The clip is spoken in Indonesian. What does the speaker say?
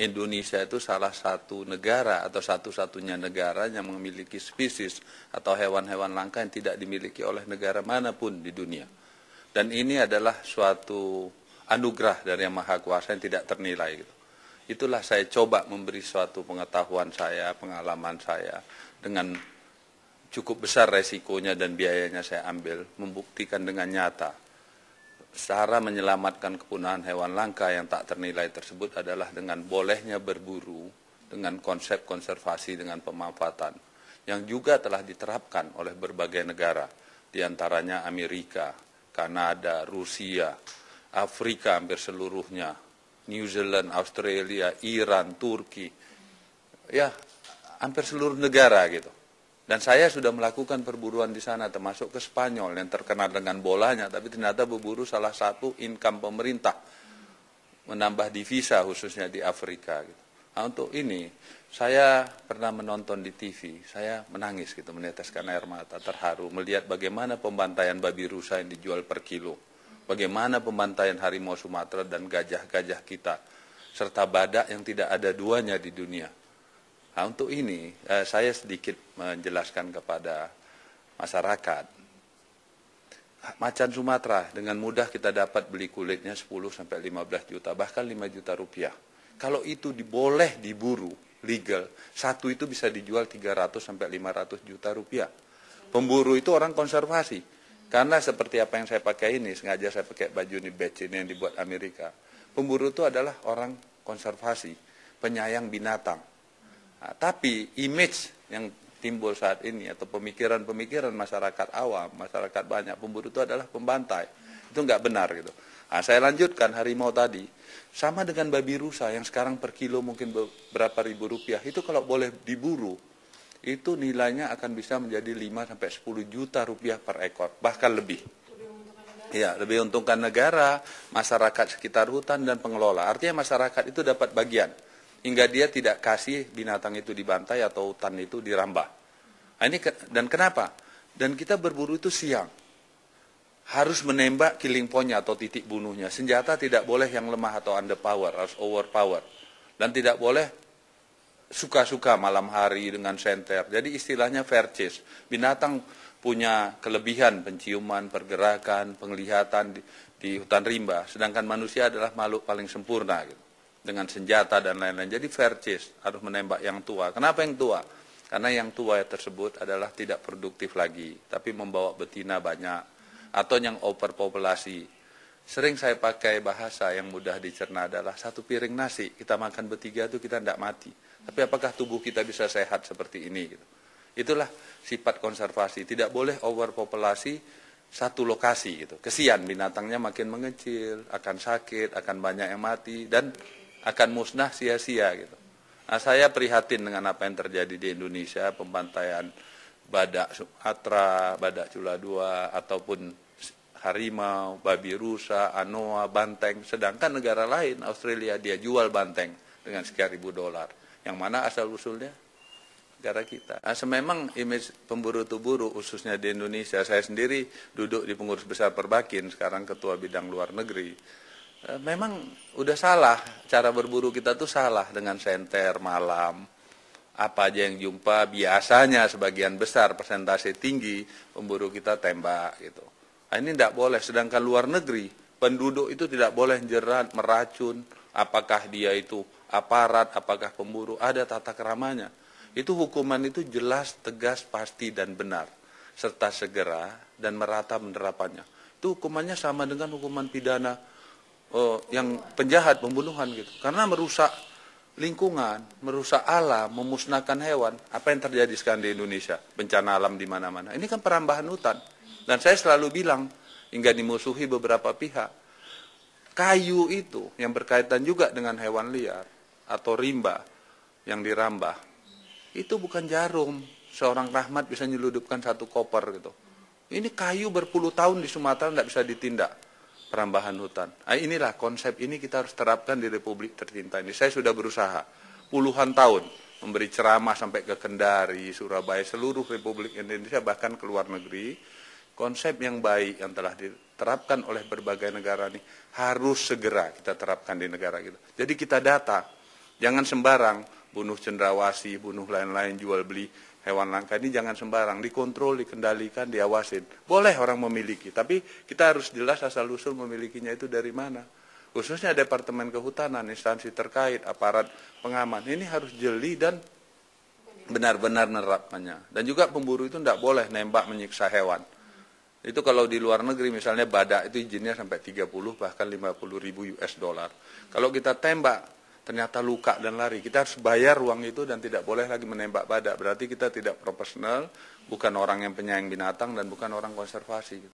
Indonesia itu salah satu negara atau satu-satunya negara yang memiliki spesies atau hewan-hewan langka yang tidak dimiliki oleh negara manapun di dunia. Dan ini adalah suatu anugerah dari Yang Maha Kuasa yang tidak ternilai. Gitu. Itulah saya coba memberi suatu pengetahuan saya, pengalaman saya dengan cukup besar resikonya dan biayanya saya ambil, membuktikan dengan nyata Cara menyelamatkan kepunahan hewan langka yang tak ternilai tersebut adalah dengan bolehnya berburu dengan konsep konservasi dengan pemanfaatan yang juga telah diterapkan oleh berbagai negara, diantaranya Amerika, Kanada, Rusia, Afrika hampir seluruhnya, New Zealand, Australia, Iran, Turki, ya hampir seluruh negara gitu. Dan saya sudah melakukan perburuan di sana, termasuk ke Spanyol yang terkenal dengan bolanya, tapi ternyata berburu salah satu income pemerintah menambah divisa khususnya di Afrika. Gitu. Nah, untuk ini saya pernah menonton di TV, saya menangis gitu, meneteskan air mata, terharu melihat bagaimana pembantaian babi rusa yang dijual per kilo, bagaimana pembantaian harimau Sumatera dan gajah-gajah kita, serta badak yang tidak ada duanya di dunia Nah, untuk ini eh, saya sedikit menjelaskan kepada masyarakat. Macan Sumatera dengan mudah kita dapat beli kulitnya 10 sampai 15 juta, bahkan 5 juta rupiah. Kalau itu diboleh diburu, legal, satu itu bisa dijual 300 sampai 500 juta rupiah. Pemburu itu orang konservasi. Karena seperti apa yang saya pakai ini, sengaja saya pakai baju ini batch ini yang dibuat Amerika. Pemburu itu adalah orang konservasi, penyayang binatang Nah, tapi image yang timbul saat ini atau pemikiran-pemikiran masyarakat awam, masyarakat banyak pemburu itu adalah pembantai. Itu nggak benar gitu. Nah, saya lanjutkan harimau tadi. Sama dengan babi rusa yang sekarang per kilo mungkin berapa ribu rupiah. Itu kalau boleh diburu, itu nilainya akan bisa menjadi 5 sampai 10 juta rupiah per ekor, bahkan lebih. Ya, lebih untungkan negara, masyarakat sekitar hutan dan pengelola. Artinya masyarakat itu dapat bagian hingga dia tidak kasih binatang itu dibantai atau hutan itu dirambah. Nah, ini ke, dan kenapa? Dan kita berburu itu siang. Harus menembak killing pointnya atau titik bunuhnya. Senjata tidak boleh yang lemah atau under power, harus over power. Dan tidak boleh suka-suka malam hari dengan senter. Jadi istilahnya fair chase. Binatang punya kelebihan penciuman, pergerakan, penglihatan di, di hutan rimba, sedangkan manusia adalah makhluk paling sempurna. Gitu dengan senjata dan lain-lain. Jadi fair chase, harus menembak yang tua. Kenapa yang tua? Karena yang tua tersebut adalah tidak produktif lagi, tapi membawa betina banyak atau yang overpopulasi. Sering saya pakai bahasa yang mudah dicerna adalah satu piring nasi kita makan bertiga itu kita tidak mati. Tapi apakah tubuh kita bisa sehat seperti ini? Gitu? Itulah sifat konservasi. Tidak boleh overpopulasi satu lokasi gitu. Kesian binatangnya makin mengecil, akan sakit, akan banyak yang mati dan akan musnah sia-sia gitu. Nah, saya prihatin dengan apa yang terjadi di Indonesia, pembantaian badak Sumatera, badak Cula II, ataupun harimau, babi rusa, anoa, banteng. Sedangkan negara lain, Australia, dia jual banteng dengan sekian ribu dolar. Yang mana asal-usulnya? negara kita. Nah, sememang image pemburu tuburu khususnya di Indonesia. Saya sendiri duduk di pengurus besar Perbakin, sekarang ketua bidang luar negeri. Eh, memang udah salah cara berburu kita tuh salah dengan senter malam apa aja yang jumpa biasanya sebagian besar persentase tinggi pemburu kita tembak gitu nah, ini tidak boleh sedangkan luar negeri penduduk itu tidak boleh jerat meracun apakah dia itu aparat apakah pemburu ada tata keramanya itu hukuman itu jelas tegas pasti dan benar serta segera dan merata penerapannya itu hukumannya sama dengan hukuman pidana uh, yang penjahat pembunuhan gitu karena merusak lingkungan merusak alam memusnahkan hewan apa yang terjadi sekarang di Indonesia bencana alam di mana-mana ini kan perambahan hutan dan saya selalu bilang hingga dimusuhi beberapa pihak kayu itu yang berkaitan juga dengan hewan liar atau rimba yang dirambah itu bukan jarum seorang rahmat bisa nyeludupkan satu koper gitu ini kayu berpuluh tahun di Sumatera tidak bisa ditindak perambahan hutan. Nah, inilah konsep ini kita harus terapkan di Republik tercinta ini. Saya sudah berusaha puluhan tahun memberi ceramah sampai ke Kendari, Surabaya, seluruh Republik Indonesia bahkan ke luar negeri. Konsep yang baik yang telah diterapkan oleh berbagai negara ini harus segera kita terapkan di negara kita. Jadi kita data, jangan sembarang bunuh Cendrawasi, bunuh lain-lain, jual beli hewan langka ini jangan sembarang, dikontrol, dikendalikan, diawasin. Boleh orang memiliki, tapi kita harus jelas asal-usul memilikinya itu dari mana. Khususnya Departemen Kehutanan, instansi terkait, aparat pengaman, ini harus jeli dan benar-benar menerapkannya. Dan juga pemburu itu tidak boleh nembak menyiksa hewan. Itu kalau di luar negeri misalnya badak itu izinnya sampai 30 bahkan 50 ribu US dollar. Kalau kita tembak ternyata luka dan lari. Kita harus bayar ruang itu dan tidak boleh lagi menembak badak. Berarti kita tidak profesional, bukan orang yang penyayang binatang dan bukan orang konservasi.